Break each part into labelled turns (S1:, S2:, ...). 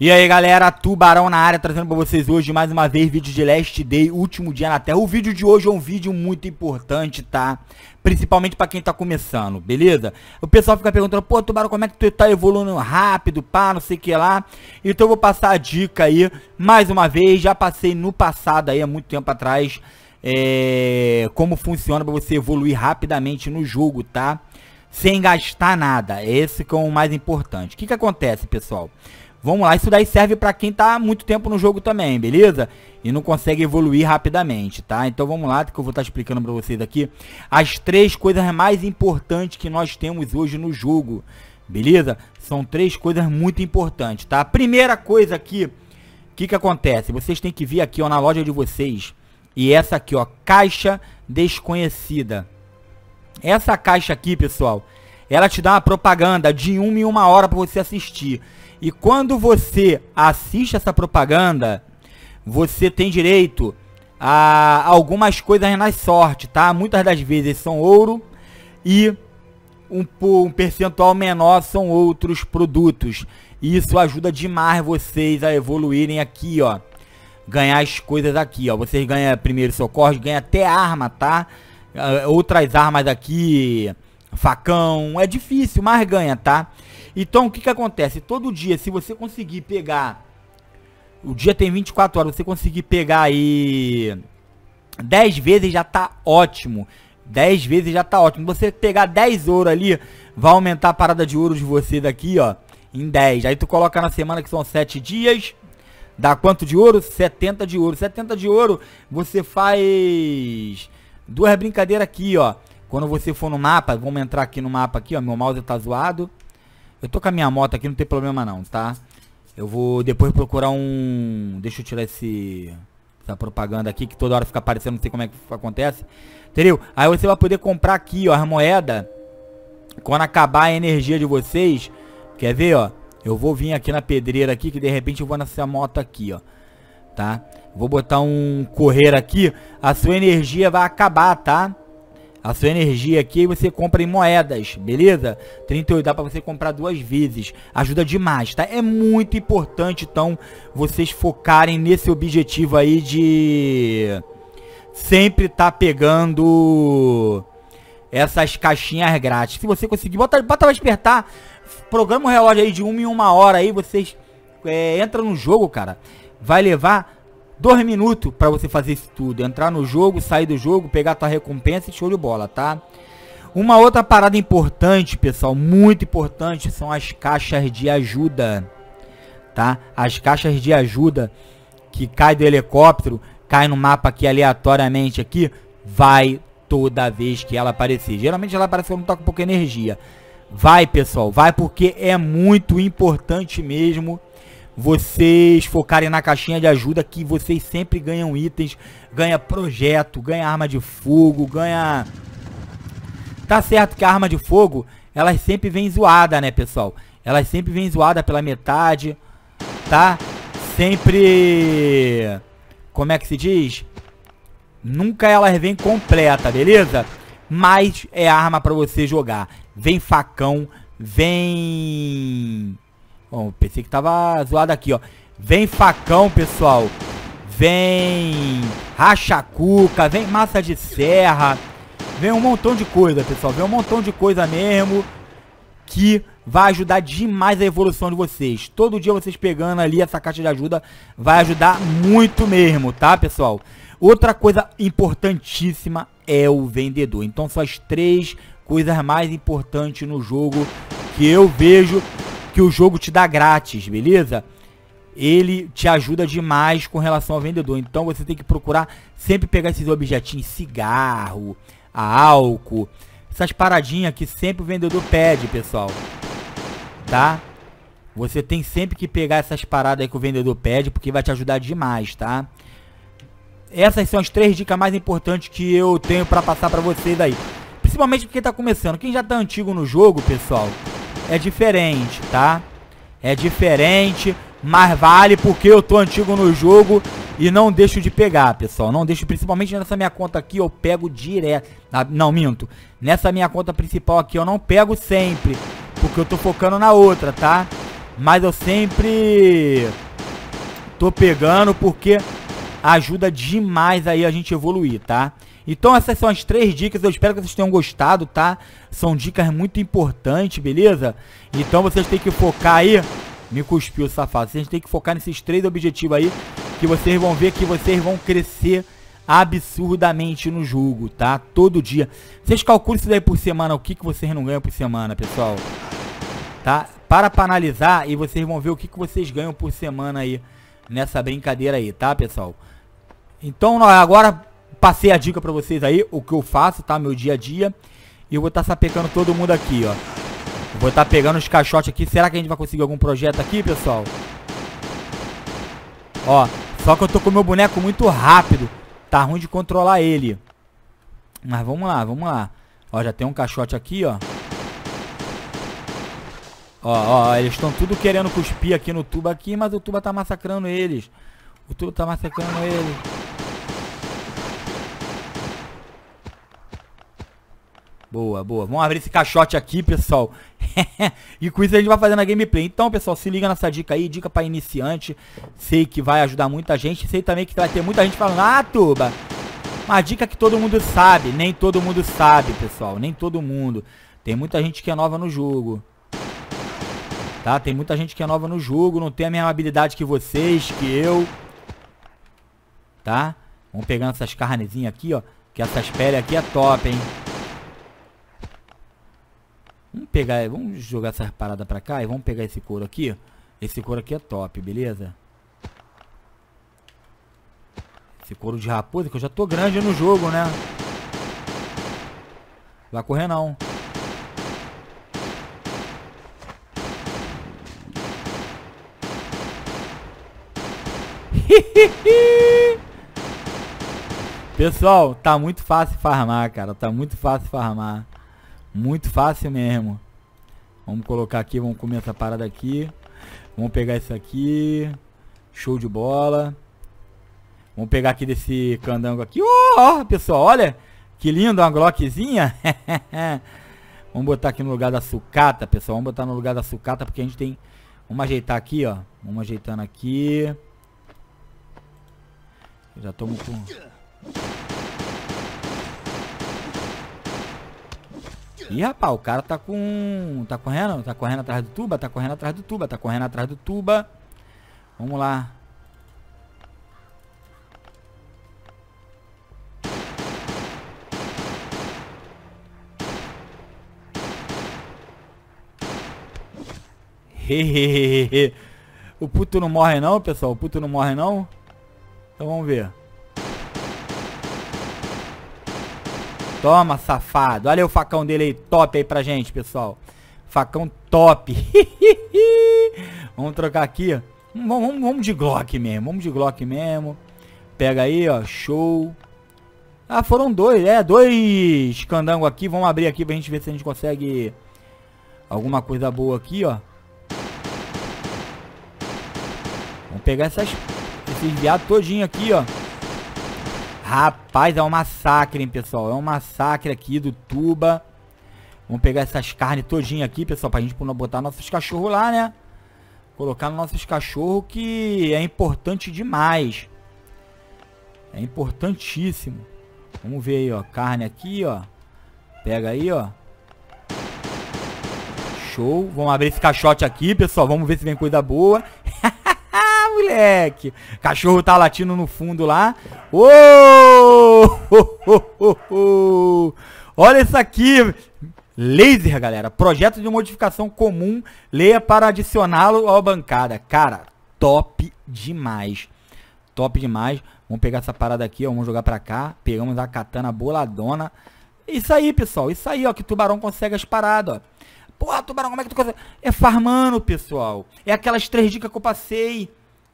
S1: E aí galera, Tubarão na área, trazendo pra vocês hoje mais uma vez vídeo de Last Day, último dia na Terra. O vídeo de hoje é um vídeo muito importante, tá? Principalmente pra quem tá começando, beleza? O pessoal fica perguntando, pô Tubarão, como é que tu tá evoluindo rápido, pá, não sei o que lá. Então eu vou passar a dica aí, mais uma vez, já passei no passado aí, há muito tempo atrás, é... como funciona pra você evoluir rapidamente no jogo, Tá? sem gastar nada. Esse que é o mais importante. O que, que acontece, pessoal? Vamos lá, isso daí serve para quem tá muito tempo no jogo também, beleza? E não consegue evoluir rapidamente, tá? Então vamos lá, que eu vou estar tá explicando para vocês aqui as três coisas mais importantes que nós temos hoje no jogo, beleza? São três coisas muito importantes, tá? A primeira coisa aqui, o que que acontece? Vocês têm que vir aqui, ó, na loja de vocês e essa aqui, ó, caixa desconhecida. Essa caixa aqui, pessoal, ela te dá uma propaganda de uma em uma hora para você assistir. E quando você assiste essa propaganda, você tem direito a algumas coisas na sorte, tá? Muitas das vezes são ouro e um, um percentual menor são outros produtos. Isso ajuda demais vocês a evoluírem aqui, ó. Ganhar as coisas aqui, ó. Vocês ganham primeiro socorro, ganham até arma, tá? Ah, outras armas aqui, facão. É difícil, mas ganha, tá? Então, o que, que acontece? Todo dia, se você conseguir pegar... O dia tem 24 horas, você conseguir pegar aí... 10 vezes já tá ótimo. 10 vezes já tá ótimo. Você pegar 10 ouro ali, vai aumentar a parada de ouro de você daqui, ó, em 10. Aí tu coloca na semana que são 7 dias, dá quanto de ouro? 70 de ouro. 70 de ouro, você faz duas brincadeiras aqui, ó. Quando você for no mapa, vamos entrar aqui no mapa aqui, ó, meu mouse tá zoado. Eu tô com a minha moto aqui, não tem problema não, tá? Eu vou depois procurar um... Deixa eu tirar esse... Essa propaganda aqui, que toda hora fica aparecendo, não sei como é que acontece. Entendeu? Aí você vai poder comprar aqui, ó, as moedas. Quando acabar a energia de vocês. Quer ver, ó? Eu vou vir aqui na pedreira aqui, que de repente eu vou nessa moto aqui, ó. Tá? Vou botar um correr aqui. A sua energia vai acabar, Tá? A sua energia aqui você compra em moedas, beleza? 38 dá para você comprar duas vezes. Ajuda demais, tá? É muito importante, então, vocês focarem nesse objetivo aí de sempre tá pegando essas caixinhas grátis. Se você conseguir, bota, bota pra despertar. Programa o relógio aí de uma em uma hora aí, vocês é, entra no jogo, cara. Vai levar dois minutos para você fazer isso tudo. Entrar no jogo, sair do jogo, pegar tua recompensa e show de bola, tá? Uma outra parada importante, pessoal, muito importante, são as caixas de ajuda, tá? As caixas de ajuda que cai do helicóptero, cai no mapa aqui aleatoriamente aqui, vai toda vez que ela aparecer. Geralmente ela aparece quando toca com pouca energia. Vai, pessoal, vai porque é muito importante mesmo vocês focarem na caixinha de ajuda que vocês sempre ganham itens, ganha projeto, ganha arma de fogo, ganha... Tá certo que a arma de fogo, elas sempre vem zoada, né, pessoal? Elas sempre vem zoada pela metade, tá? Sempre... Como é que se diz? Nunca elas vêm completa, beleza? Mas é arma pra você jogar. Vem facão, vem Bom, pensei que tava zoado aqui, ó. Vem facão, pessoal. Vem rachacuca, vem massa de serra. Vem um montão de coisa, pessoal. Vem um montão de coisa mesmo que vai ajudar demais a evolução de vocês. Todo dia vocês pegando ali essa caixa de ajuda vai ajudar muito mesmo, tá, pessoal? Outra coisa importantíssima é o vendedor. Então são as três coisas mais importantes no jogo que eu vejo que o jogo te dá grátis, beleza? Ele te ajuda demais com relação ao vendedor. Então você tem que procurar sempre pegar esses objetinhos, cigarro, álcool, essas paradinhas que sempre o vendedor pede, pessoal. Tá? Você tem sempre que pegar essas paradas que o vendedor pede, porque vai te ajudar demais, tá? Essas são as três dicas mais importantes que eu tenho para passar para vocês aí. Principalmente porque tá começando. Quem já tá antigo no jogo, pessoal, é diferente, tá? É diferente, mas vale porque eu tô antigo no jogo e não deixo de pegar, pessoal. Não deixo, principalmente nessa minha conta aqui, eu pego direto. Ah, não, minto. Nessa minha conta principal aqui, eu não pego sempre. Porque eu tô focando na outra, tá? Mas eu sempre tô pegando porque ajuda demais aí a gente evoluir, tá? Então essas são as três dicas, eu espero que vocês tenham gostado, tá? São dicas muito importantes, beleza? Então vocês têm que focar aí, me cuspiu safado, vocês têm que focar nesses três objetivos aí, que vocês vão ver que vocês vão crescer absurdamente no jogo, tá? Todo dia. Vocês calculam isso daí por semana, o que, que vocês não ganham por semana, pessoal. Tá? Para pra analisar e vocês vão ver o que, que vocês ganham por semana aí, nessa brincadeira aí, tá, pessoal? Então, agora passei a dica pra vocês aí, o que eu faço, tá? Meu dia a dia. E eu vou estar tá sapecando todo mundo aqui, ó. Eu vou estar tá pegando os caixotes aqui. Será que a gente vai conseguir algum projeto aqui, pessoal? Ó, só que eu tô com meu boneco muito rápido. Tá ruim de controlar ele. Mas vamos lá, vamos lá. Ó, já tem um caixote aqui, ó. Ó, ó, eles estão tudo querendo cuspir aqui no tuba aqui, mas o tuba tá massacrando eles. O tuba tá massacrando eles. Boa, boa. Vamos abrir esse caixote aqui, pessoal. e com isso a gente vai fazendo a gameplay. Então, pessoal, se liga nessa dica aí, dica para iniciante. Sei que vai ajudar muita gente. Sei também que vai ter muita gente falando, ah, Tuba, uma dica que todo mundo sabe. Nem todo mundo sabe, pessoal. Nem todo mundo. Tem muita gente que é nova no jogo. Tá? Tem muita gente que é nova no jogo, não tem a mesma habilidade que vocês, que eu. Tá? Vamos pegando essas carnezinhas aqui, ó. Que essas peles aqui é top, hein? Vamos pegar, vamos jogar essas paradas pra cá e vamos pegar esse couro aqui. Esse couro aqui é top, beleza? Esse couro de raposa, que eu já tô grande no jogo, né? Vai correr não. Pessoal, tá muito fácil farmar, cara. Tá muito fácil farmar. Muito fácil mesmo. Vamos colocar aqui, vamos comer essa parada aqui. Vamos pegar isso aqui. Show de bola. Vamos pegar aqui desse candango aqui. Ó, oh, pessoal, olha. Que lindo, uma glockzinha. vamos botar aqui no lugar da sucata, pessoal. Vamos botar no lugar da sucata, porque a gente tem... Vamos ajeitar aqui, ó. Vamos ajeitando aqui. Já tomo com... Ih, rapaz, o cara tá com... Tá correndo? Tá correndo atrás do tuba? Tá correndo atrás do tuba? Tá correndo atrás do tuba? Vamos lá. o puto não morre não, pessoal. O puto não morre não. Então vamos ver. Toma, safado. Olha o facão dele aí, top aí pra gente, pessoal. Facão top. vamos trocar aqui, ó. Vamos, vamos, vamos, de Glock mesmo, vamos de Glock mesmo. Pega aí, ó, show. Ah, foram dois, é, dois candango aqui. Vamos abrir aqui pra gente ver se a gente consegue alguma coisa boa aqui, ó. Vamos pegar essas, esses viados todinho aqui, ó. Rapaz, é um massacre, hein, pessoal. É um massacre aqui do tuba. Vamos pegar essas carnes todinha aqui, pessoal, pra gente botar nossos cachorros lá, né? Colocar nossos cachorros que é importante demais. É importantíssimo. Vamos ver aí, ó. Carne aqui, ó. Pega aí, ó. Show. Vamos abrir esse caixote aqui, pessoal. Vamos ver se vem coisa boa moleque. Cachorro tá latindo no fundo lá. Ô! Oh, Olha isso aqui. Laser, galera. Projeto de modificação comum. Leia para adicioná-lo à bancada. Cara, top demais. Top demais. Vamos pegar essa parada aqui, ó. Vamos jogar pra cá. Pegamos a katana boladona. Isso aí, pessoal. Isso aí, ó. Que tubarão consegue as paradas, ó. Porra, tubarão, como é que tu consegue? É farmando, pessoal. É aquelas três dicas que eu passei.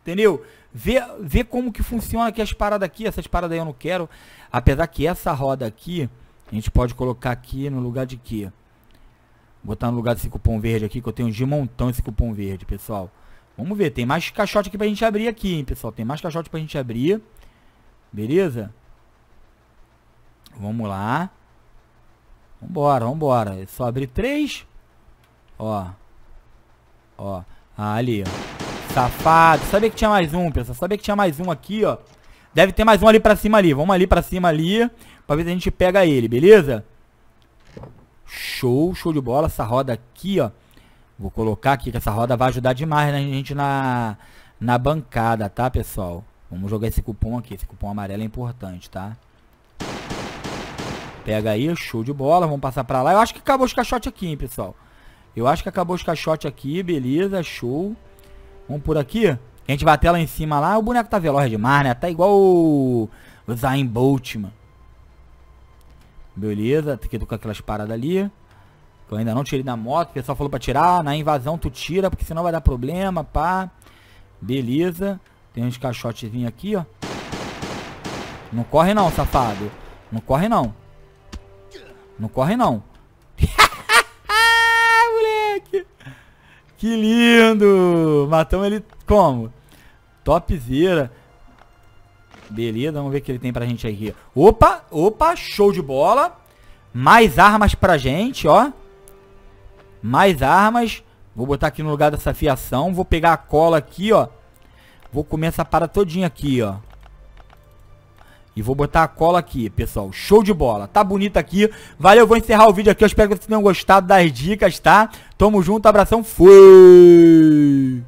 S1: Entendeu? Vê, vê como que funciona aqui as paradas aqui. Essas paradas aí eu não quero. Apesar que essa roda aqui, a gente pode colocar aqui no lugar de quê? Botar no lugar desse cupom verde aqui, que eu tenho de montão esse cupom verde, pessoal. Vamos ver, tem mais caixote aqui pra gente abrir aqui, hein, pessoal. Tem mais caixote pra gente abrir. Beleza? Vamos lá. Vambora, vambora. É só abrir três. Ó. Ó. Ah, ali, ó. Safado. Sabia que tinha mais um, pessoal. Sabia que tinha mais um aqui, ó. Deve ter mais um ali pra cima ali. Vamos ali pra cima ali. Pra ver se a gente pega ele, beleza? Show, show de bola. Essa roda aqui, ó. Vou colocar aqui que essa roda vai ajudar demais na né, a gente na, na bancada, tá, pessoal? Vamos jogar esse cupom aqui. Esse cupom amarelo é importante, tá? Pega aí, show de bola. Vamos passar pra lá. Eu acho que acabou os caixotes aqui, hein, pessoal. Eu acho que acabou os caixotes aqui, beleza, show. Vamos por aqui. A gente bater lá em cima lá, o boneco tá veloz demais, né? Tá igual o, o Zayn Bolt, mano. Beleza, tem que educar aquelas paradas ali. Que eu ainda não tirei da moto, o pessoal falou pra tirar. Na invasão tu tira, porque senão vai dar problema, pá. Beleza. Tem uns caixotezinhos aqui, ó. Não corre não, safado. Não corre não. Não corre não. Que lindo! Matamos ele como? Topzera. Beleza, vamos ver o que ele tem pra gente aqui. Opa, opa, show de bola. Mais armas pra gente, ó. Mais armas. Vou botar aqui no lugar dessa fiação. Vou pegar a cola aqui, ó. Vou comer essa parada todinha aqui, ó. E vou botar a cola aqui, pessoal. Show de bola. Tá bonito aqui. Valeu, vou encerrar o vídeo aqui. Eu espero que vocês tenham gostado das dicas, tá? Tamo junto, abração. Fui!